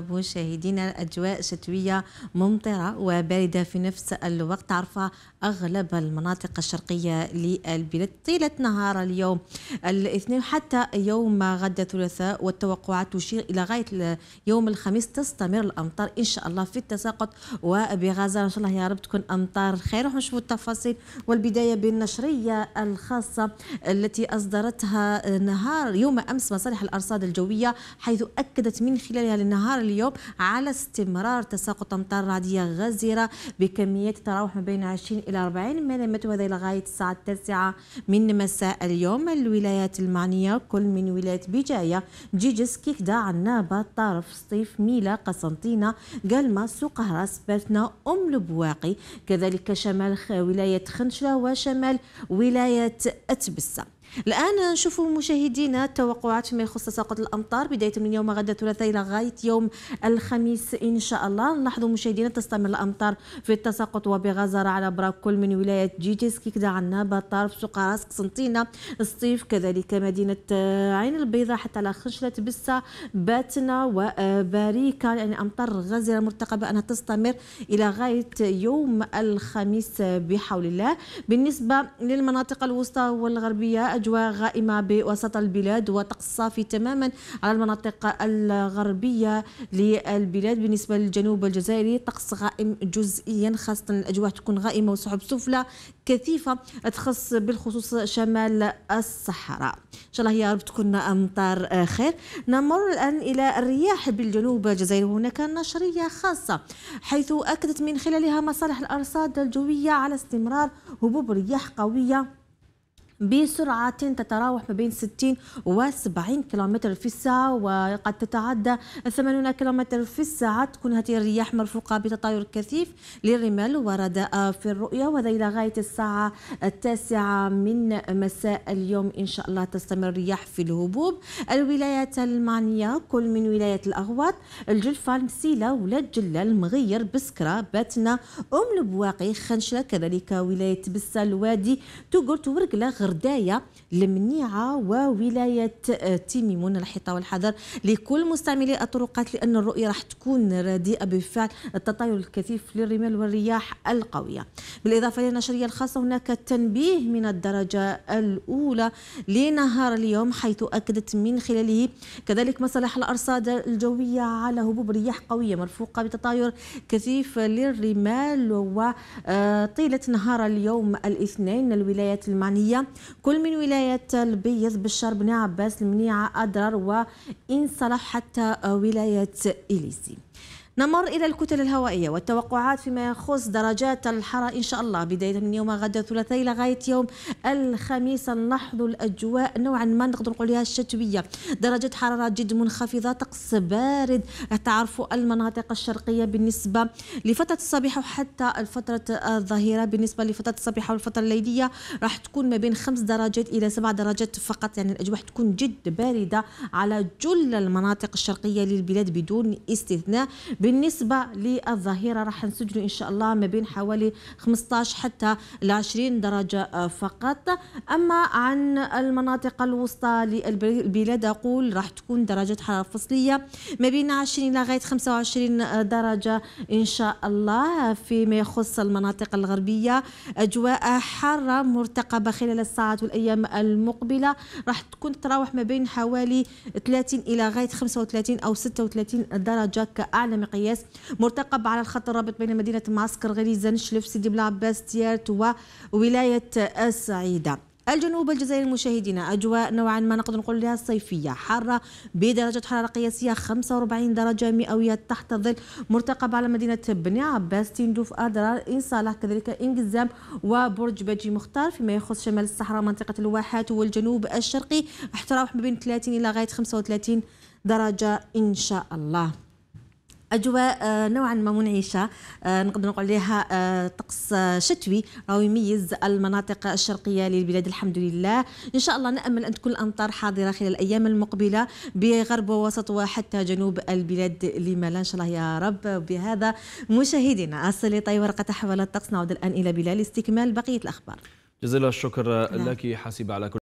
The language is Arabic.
مشاهدينا أجواء شتوية ممطرة وباردة في نفس الوقت عرفها أغلب المناطق الشرقية للبلاد طيلة نهار اليوم الاثنين حتى يوم غد الثلاثاء والتوقعات تشير إلى غاية يوم الخميس تستمر الأمطار إن شاء الله في التساقط وبغزة إن شاء الله يا رب تكون أمطار خير ونشوف التفاصيل والبداية بالنشرية الخاصة التي أصدرتها نهار يوم أمس مصالح الأرصاد الجوية حيث أكدت من خلالها للنهار اليوم على استمرار تساقط امطار رعديه غزيره بكميات تتراوح ما بين 20 الى 40 ملم وهذا الى غايه الساعه التاسعه من مساء اليوم الولايات المعنيه كل من ولايه بجايه جيجس كيكدا عنابه طرف سطيف ميلا قسنطينه قلمه سوق هرس باتنا ام لبواقي كذلك شمال ولايه خنشله وشمال ولايه اتبسه الآن نشوفوا مشاهدينا التوقعات فيما يخص تساقط الأمطار بداية من يوم غدا الثلاثاء إلى غاية يوم الخميس إن شاء الله نلاحظوا مشاهدينا تستمر الأمطار في التساقط وبغزارة على براك كل من ولاية جيتيس كيكدا عنابة طرف سقراس قسنطينة الصيف كذلك مدينة آه، عين البيضاء حتى على خشلة بسة باتنا وباريكا يعني أمطار غزيرة مرتقبة أنها تستمر إلى غاية يوم الخميس بحول الله بالنسبة للمناطق الوسطى والغربية أجواء غائمة بوسط البلاد وطقس صافي تماما على المناطق الغربية للبلاد بالنسبة للجنوب الجزائري طقس غائم جزئيا خاصة الأجواء تكون غائمة وسحب سفلى كثيفة تخص بالخصوص شمال الصحراء إن شاء الله يا رب تكون أمطار خير نمر الآن إلى الرياح بالجنوب الجزائري هناك نشرية خاصة حيث أكدت من خلالها مصالح الأرصاد الجوية على استمرار هبوب رياح قوية بسرعة تتراوح ما بين 60 و 70 كيلومتر في الساعة وقد تتعدى 80 كيلومتر في الساعة تكون هذه الرياح مرفوقة بتطاير كثيف للرمال ورداء آه، في الرؤية وهذا إلى غاية الساعة التاسعة من مساء اليوم إن شاء الله تستمر الرياح في الهبوب الولايات المعنية كل من ولاية الأغواط الجلفة المسيلة ولاد جلة المغير بسكرة باتنا أم البواقي خنشلة كذلك ولاية بسة الوادي توغرت ورقلة غردايه لمنيعه وولايه آه، تيمي من الحيطه والحذر لكل مستعملي الطرقات لان الرؤيه راح تكون رديئه بفعل التطاير الكثيف للرمال والرياح القويه بالاضافه للنشريه الخاصه هناك تنبيه من الدرجه الاولى لنهار اليوم حيث اكدت من خلاله كذلك مصالح الارصاد الجويه على هبوب رياح قويه مرفوقه بتطاير كثيف للرمال وطيله آه، نهار اليوم الاثنين الولايات المعنيه كل من ولايات البيض بالشرب بن عباس المنيعة أضرار وإن صلح حتى ولاية إليسي نمر إلى الكتل الهوائية والتوقعات فيما يخص درجات الحرارة إن شاء الله بداية من يوم غدا الثلاثاء لغاية يوم الخميس نلاحظ الأجواء نوعا ما نقدر نقولها الشتوية درجة حرارة جد منخفضة طقس بارد تعرفوا المناطق الشرقية بالنسبة لفترة الصباح وحتى الفترة الظهيرة بالنسبة لفترة الصباح والفترة الليلية راح تكون ما بين خمس درجات إلى سبع درجات فقط يعني الأجواء تكون جد باردة على جل المناطق الشرقية للبلاد بدون استثناء بالنسبة للظهيرة راح نسجلوا إن شاء الله ما بين حوالي 15 حتى ل 20 درجة آه، فقط أما عن المناطق الوسطى للبلاد أقول راح تكون درجة حرارة فصلية ما بين 20 لغاية 25 درجة إن شاء الله فيما يخص المناطق الغربية أجواء حارة مرتقبة خلال الساعات والأيام المقبلة راح تكون تتراوح ما بين حوالي 30 إلى غاية 35 أو 36 درجة كأعلى مقدار قياس مرتقب على الخط الرابط بين مدينة معسكر غريزة نشلف سيدي بلعباس تيارت وولاية السعيدة الجنوب الجزائري مشاهدينا اجواء نوعا ما نقدر نقول لها صيفيه حاره بدرجه حراره قياسيه 45 درجه مئويه تحت الظل مرتقب على مدينه بني عباس تندوف ادرار ان صالح كذلك انقزام وبرج بجي مختار فيما يخص شمال الصحراء منطقه الواحات والجنوب الشرقي احتراف ما بين 30 الى غايه 35 درجه ان شاء الله اجواء آه، نوعا ما منعشه آه، نقدر نقول عليها آه، طقس شتوي راهو يميز المناطق الشرقيه للبلاد الحمد لله ان شاء الله نامل ان تكون الامطار حاضره خلال الايام المقبله بغرب ووسط وحتى جنوب البلاد لما لا ان شاء الله يا رب بهذا مشاهدينا طي ورقه تحول الطقس نعود الان الى بلال لاستكمال بقيه الاخبار جزيل الشكر نعم. لك حاسبه على كل